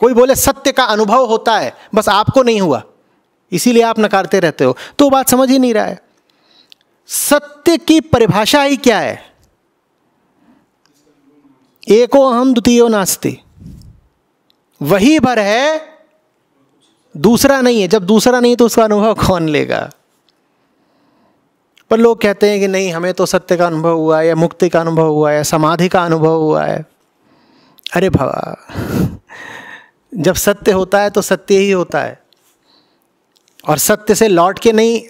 कोई बोले सत्य का अनुभव होता है बस आपको नहीं हुआ इसीलिए आप नकारते रहते हो तो बात समझ ही नहीं रहा है सत्य की परिभाषा ही क्या है एको अहम द्वितीय नास्ति वही भर है दूसरा नहीं है जब दूसरा नहीं तो उसका अनुभव कौन लेगा पर लोग कहते हैं कि नहीं हमें तो सत्य का अनुभव हुआ है या मुक्ति का अनुभव हुआ है समाधि का अनुभव हुआ है अरे भवा जब सत्य होता है तो सत्य ही होता है और सत्य से लौट के नहीं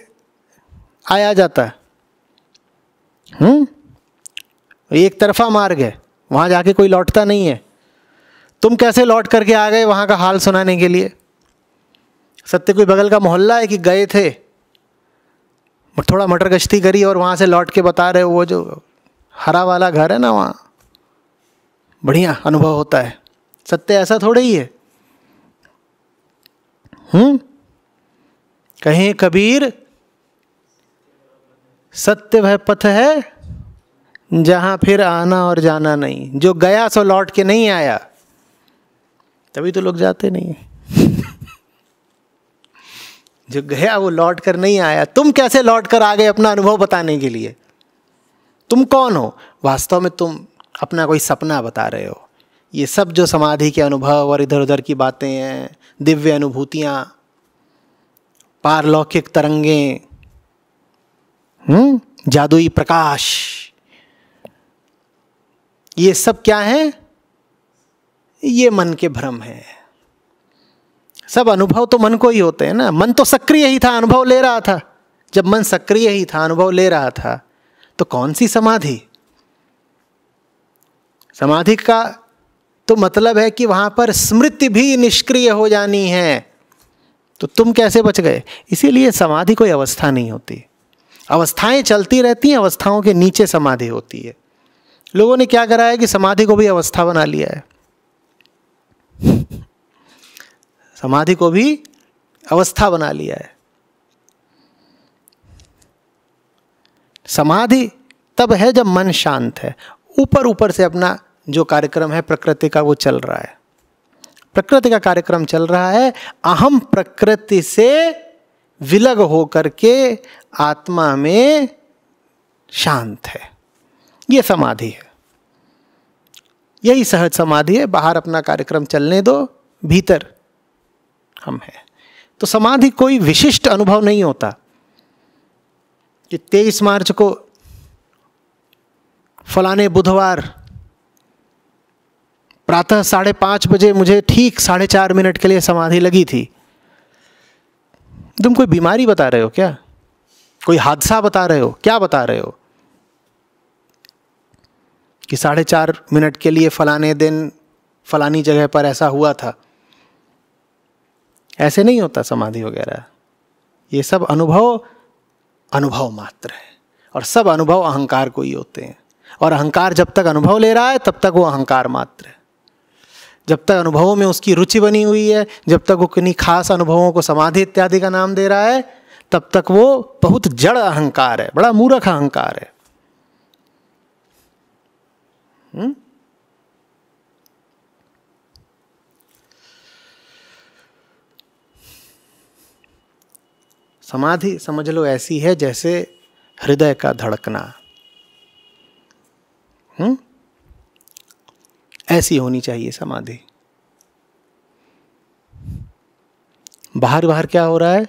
आया जाता है हम्म? एक तरफा मार्ग है वहाँ जाके कोई लौटता नहीं है तुम कैसे लौट करके आ गए वहाँ का हाल सुनाने के लिए सत्य कोई बगल का मोहल्ला है कि गए थे थोड़ा मटर गश्ती करी और वहाँ से लौट के बता रहे हो वो जो हरा वाला घर है ना वहाँ बढ़िया अनुभव होता है सत्य ऐसा थोड़ा ही है हम्म कहें कबीर सत्य वह पथ है जहाँ फिर आना और जाना नहीं जो गया सो लौट के नहीं आया तभी तो लोग जाते नहीं जो गया वो लौट कर नहीं आया तुम कैसे लौट कर आ गए अपना अनुभव बताने के लिए तुम कौन हो वास्तव में तुम अपना कोई सपना बता रहे हो ये सब जो समाधि के अनुभव और इधर उधर की बातें हैं दिव्य अनुभूतियाँ पारलौकिक तरंगे हम्म, जादुई प्रकाश ये सब क्या है ये मन के भ्रम है सब अनुभव तो मन को ही होते हैं ना मन तो सक्रिय ही था अनुभव ले रहा था जब मन सक्रिय ही था अनुभव ले रहा था तो कौन सी समाधि समाधि का तो मतलब है कि वहाँ पर स्मृति भी निष्क्रिय हो जानी है तो तुम कैसे बच गए इसीलिए समाधि कोई अवस्था नहीं होती अवस्थाएं चलती रहती हैं अवस्थाओं के नीचे समाधि होती है लोगों ने क्या करा है कि समाधि को भी अवस्था बना लिया है समाधि को भी अवस्था बना लिया है समाधि तब है जब मन शांत है ऊपर ऊपर से अपना जो कार्यक्रम है प्रकृति का वो चल रहा है प्रकृति का कार्यक्रम चल रहा है अहम प्रकृति से विलग हो करके आत्मा में शांत है ये समाधि है यही सहज समाधि है बाहर अपना कार्यक्रम चलने दो भीतर हम हैं तो समाधि कोई विशिष्ट अनुभव नहीं होता कि तेईस मार्च को फलाने बुधवार प्रातः साढ़े पाँच बजे मुझे ठीक साढ़े चार मिनट के लिए समाधि लगी थी तुम कोई बीमारी बता रहे हो क्या कोई हादसा बता रहे हो क्या बता रहे हो कि साढ़े चार मिनट के लिए फलाने दिन फलानी जगह पर ऐसा हुआ था ऐसे नहीं होता समाधि वगैरह ये सब अनुभव अनुभव मात्र है और सब अनुभव अहंकार को ही होते हैं और अहंकार जब तक अनुभव ले रहा है तब तक वो अहंकार मात्र है जब तक अनुभवों में उसकी रुचि बनी हुई है जब तक वो किन्हीं खास अनुभवों को समाधि इत्यादि का नाम दे रहा है तब तक वो बहुत जड़ अहंकार है बड़ा मूर्ख अहंकार है हम्म? समाधि समझ लो ऐसी है जैसे हृदय का धड़कना हुँ? हम्म? ऐसी होनी चाहिए समाधि बाहर बाहर क्या हो रहा है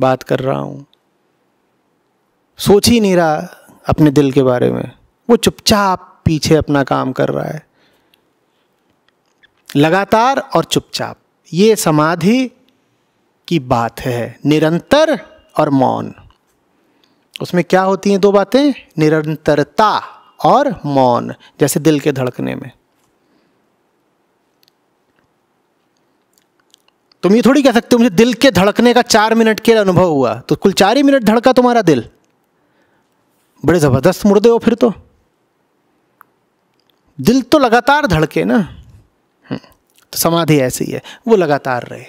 बात कर रहा हूं सोच ही नहीं रहा अपने दिल के बारे में वो चुपचाप पीछे अपना काम कर रहा है लगातार और चुपचाप ये समाधि की बात है निरंतर और मौन उसमें क्या होती हैं दो बातें निरंतरता और मौन जैसे दिल के धड़कने में तुम ये थोड़ी कह सकते हो मुझे दिल के धड़कने का चार मिनट के अनुभव हुआ तो कुल चार ही मिनट धड़का तुम्हारा दिल बड़े ज़बरदस्त मुर्दे हो फिर तो दिल तो लगातार धड़के ना हम्म, तो समाधि ऐसी है वो लगातार रहे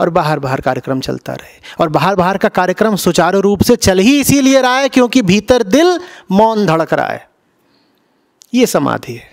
और बाहर बाहर कार्यक्रम चलता रहे और बाहर बाहर का कार्यक्रम सुचारू रूप से चल ही इसीलिए रहा है क्योंकि भीतर दिल मौन धड़क रहा है ये समाधि है